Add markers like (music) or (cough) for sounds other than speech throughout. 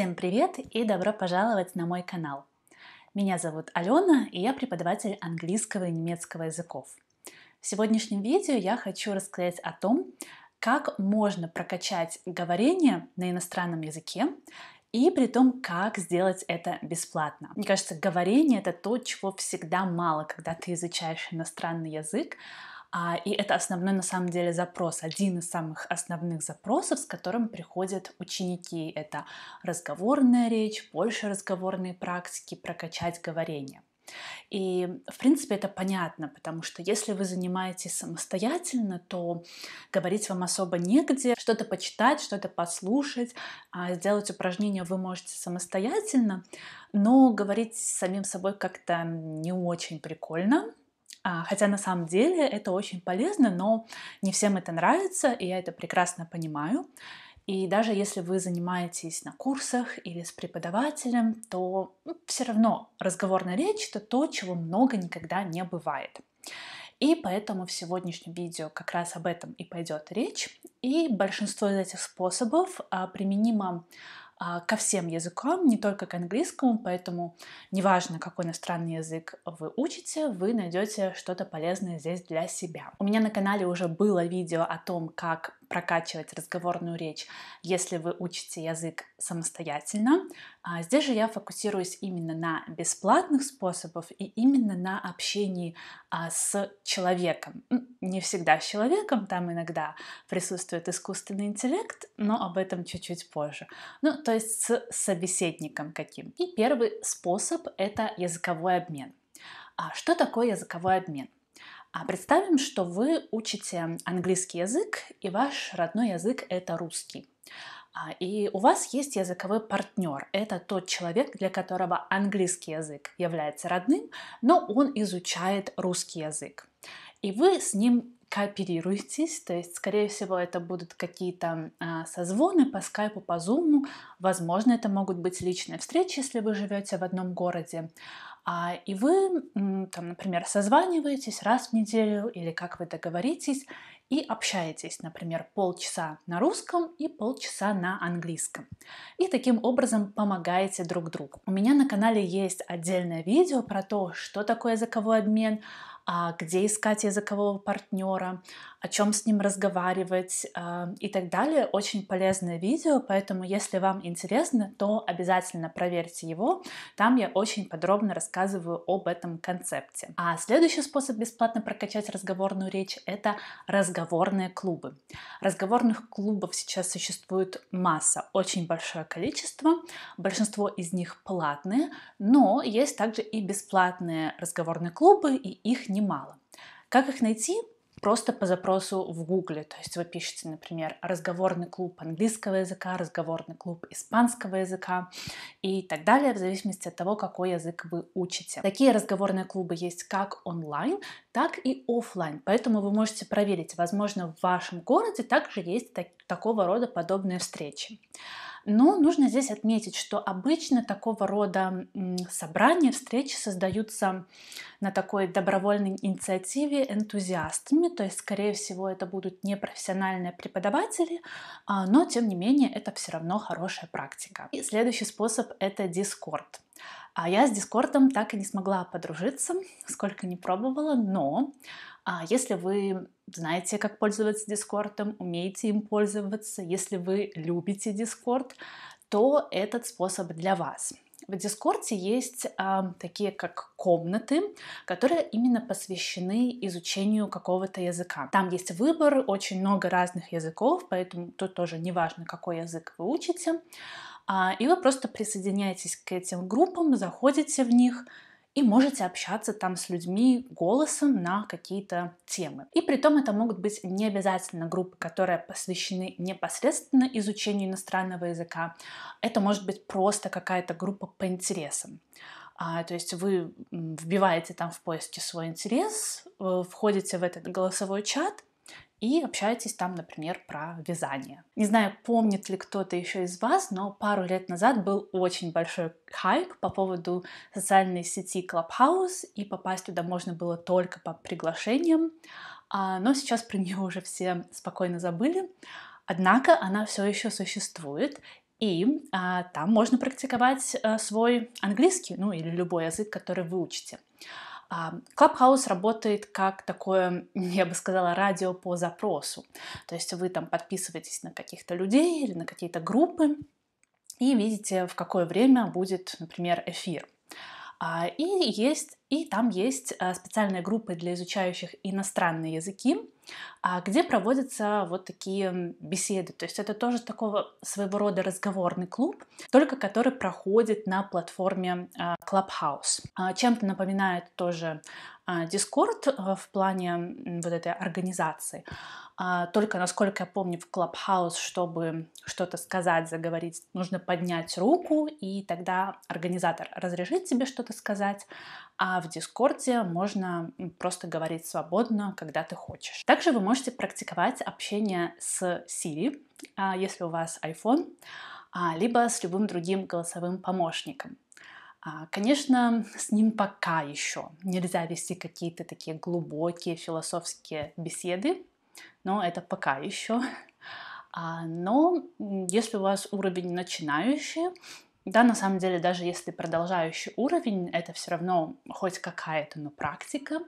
Всем привет и добро пожаловать на мой канал. Меня зовут Алена, и я преподаватель английского и немецкого языков. В сегодняшнем видео я хочу рассказать о том, как можно прокачать говорение на иностранном языке и при том, как сделать это бесплатно. Мне кажется, говорение — это то, чего всегда мало, когда ты изучаешь иностранный язык, а, и это основной, на самом деле, запрос, один из самых основных запросов, с которым приходят ученики. Это разговорная речь, больше разговорные практики, прокачать говорение. И, в принципе, это понятно, потому что если вы занимаетесь самостоятельно, то говорить вам особо негде, что-то почитать, что-то послушать, а, сделать упражнения вы можете самостоятельно, но говорить с самим собой как-то не очень прикольно, а, хотя на самом деле это очень полезно, но не всем это нравится, и я это прекрасно понимаю. И даже если вы занимаетесь на курсах или с преподавателем, то ну, все равно разговорная речь это то, чего много никогда не бывает. И поэтому в сегодняшнем видео как раз об этом и пойдет речь. И большинство из этих способов а, применимо а, ко всем языкам, не только к английскому, поэтому неважно, какой иностранный язык вы учите, вы найдете что-то полезное здесь для себя. У меня на канале уже было видео о том, как прокачивать разговорную речь, если вы учите язык самостоятельно. А здесь же я фокусируюсь именно на бесплатных способах и именно на общении а, с человеком. Не всегда с человеком, там иногда присутствует искусственный интеллект, но об этом чуть-чуть позже. Ну, то есть с собеседником каким. И первый способ — это языковой обмен. А что такое языковой обмен? А представим, что вы учите английский язык, и ваш родной язык – это русский. А, и у вас есть языковой партнер. Это тот человек, для которого английский язык является родным, но он изучает русский язык. И вы с ним кооперируетесь, то есть, скорее всего, это будут какие-то а, созвоны по скайпу, по зуму, возможно, это могут быть личные встречи, если вы живете в одном городе. А, и вы, там, например, созваниваетесь раз в неделю или как вы договоритесь и общаетесь, например, полчаса на русском и полчаса на английском. И таким образом помогаете друг другу. У меня на канале есть отдельное видео про то, что такое языковой обмен, а где искать языкового партнера, о чем с ним разговаривать а, и так далее. Очень полезное видео, поэтому если вам интересно, то обязательно проверьте его. Там я очень подробно рассказываю об этом концепте. А следующий способ бесплатно прокачать разговорную речь — это разговорные клубы. Разговорных клубов сейчас существует масса, очень большое количество. Большинство из них платные, но есть также и бесплатные разговорные клубы, и их немало. Как их найти? просто по запросу в Гугле. То есть вы пишете, например, разговорный клуб английского языка, разговорный клуб испанского языка и так далее, в зависимости от того, какой язык вы учите. Такие разговорные клубы есть как онлайн, так и офлайн. Поэтому вы можете проверить, возможно, в вашем городе также есть так, такого рода подобные встречи. Но нужно здесь отметить, что обычно такого рода собрания, встречи создаются на такой добровольной инициативе энтузиастами, то есть, скорее всего, это будут не профессиональные преподаватели, а, но, тем не менее, это все равно хорошая практика. И следующий способ — это Discord. А я с Дискордом так и не смогла подружиться, сколько не пробовала, но а если вы знаете, как пользоваться Дискордом, умеете им пользоваться, если вы любите Дискорд, то этот способ для вас. В Дискорде есть а, такие как комнаты, которые именно посвящены изучению какого-то языка. Там есть выбор, очень много разных языков, поэтому тут тоже не важно, какой язык вы учите. А, и вы просто присоединяетесь к этим группам, заходите в них, и можете общаться там с людьми голосом на какие-то темы. И при том это могут быть не обязательно группы, которые посвящены непосредственно изучению иностранного языка. Это может быть просто какая-то группа по интересам. А, то есть вы вбиваете там в поиске свой интерес, э, входите в этот голосовой чат, и общаетесь там, например, про вязание. Не знаю, помнит ли кто-то еще из вас, но пару лет назад был очень большой хайк по поводу социальной сети Clubhouse, и попасть туда можно было только по приглашениям, а, но сейчас про нее уже все спокойно забыли. Однако она все еще существует, и а, там можно практиковать а, свой английский, ну или любой язык, который вы учите. Клабхаус работает как такое, (laughs) я бы сказала, радио по запросу. То есть вы там подписываетесь на каких-то людей или на какие-то группы и видите, в какое время будет, например, эфир. А, и, есть, и там есть а, специальные группы для изучающих иностранные языки, а, где проводятся вот такие беседы. То есть это тоже такого своего рода разговорный клуб, только который проходит на платформе а, Clubhouse. А, чем-то напоминает тоже Discord в плане вот этой организации. Только, насколько я помню, в Clubhouse, чтобы что-то сказать, заговорить, нужно поднять руку, и тогда организатор разрешит тебе что-то сказать а в Дискорде можно просто говорить свободно, когда ты хочешь. Также вы можете практиковать общение с Siri, а, если у вас iPhone, а, либо с любым другим голосовым помощником. А, конечно, с ним пока еще нельзя вести какие-то такие глубокие философские беседы, но это пока еще. Но если у вас уровень начинающий, да, на самом деле, даже если продолжающий уровень, это все равно хоть какая-то, но практика.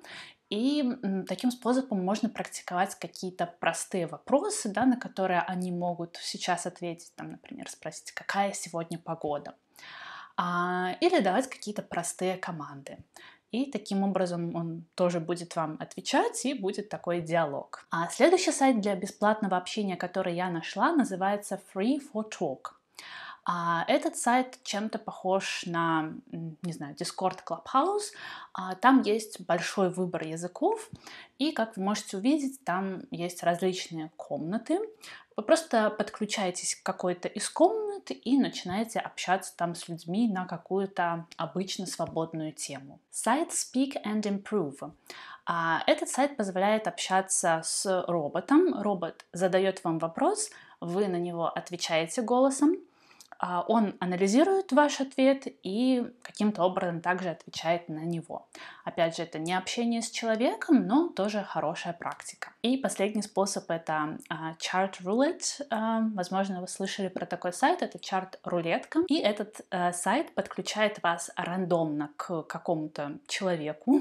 И таким способом можно практиковать какие-то простые вопросы, да, на которые они могут сейчас ответить, там, например, спросить, какая сегодня погода. А, или давать какие-то простые команды. И таким образом он тоже будет вам отвечать и будет такой диалог. А следующий сайт для бесплатного общения, который я нашла, называется Free for Talk. А этот сайт чем-то похож на, не знаю, Discord Clubhouse. А там есть большой выбор языков, и, как вы можете увидеть, там есть различные комнаты. Вы просто подключаетесь к какой-то из комнат и начинаете общаться там с людьми на какую-то обычно свободную тему. Сайт Speak and Improve. А Этот сайт позволяет общаться с роботом. Робот задает вам вопрос, вы на него отвечаете голосом, а, он анализирует ваш ответ и каким-то образом также отвечает на него. Опять же, это не общение с человеком, но тоже хорошая практика. И последний способ — это а, Chart Roulette. А, возможно, вы слышали про такой сайт, это Chart Рулетка. И этот э, сайт подключает вас рандомно к какому-то человеку,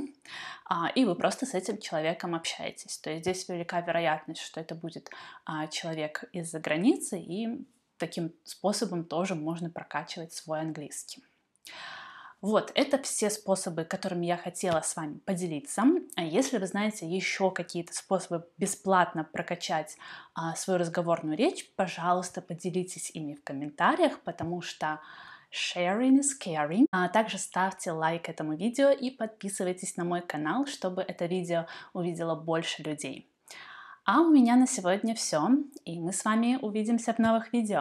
и вы просто с этим человеком общаетесь. То есть здесь велика вероятность, что это будет человек из-за границы, и таким способом тоже можно прокачивать свой английский. Вот, это все способы, которыми я хотела с вами поделиться. А если вы знаете еще какие-то способы бесплатно прокачать а, свою разговорную речь, пожалуйста, поделитесь ими в комментариях, потому что sharing is caring. А также ставьте лайк этому видео и подписывайтесь на мой канал, чтобы это видео увидело больше людей. А у меня на сегодня все, и мы с вами увидимся в новых видео.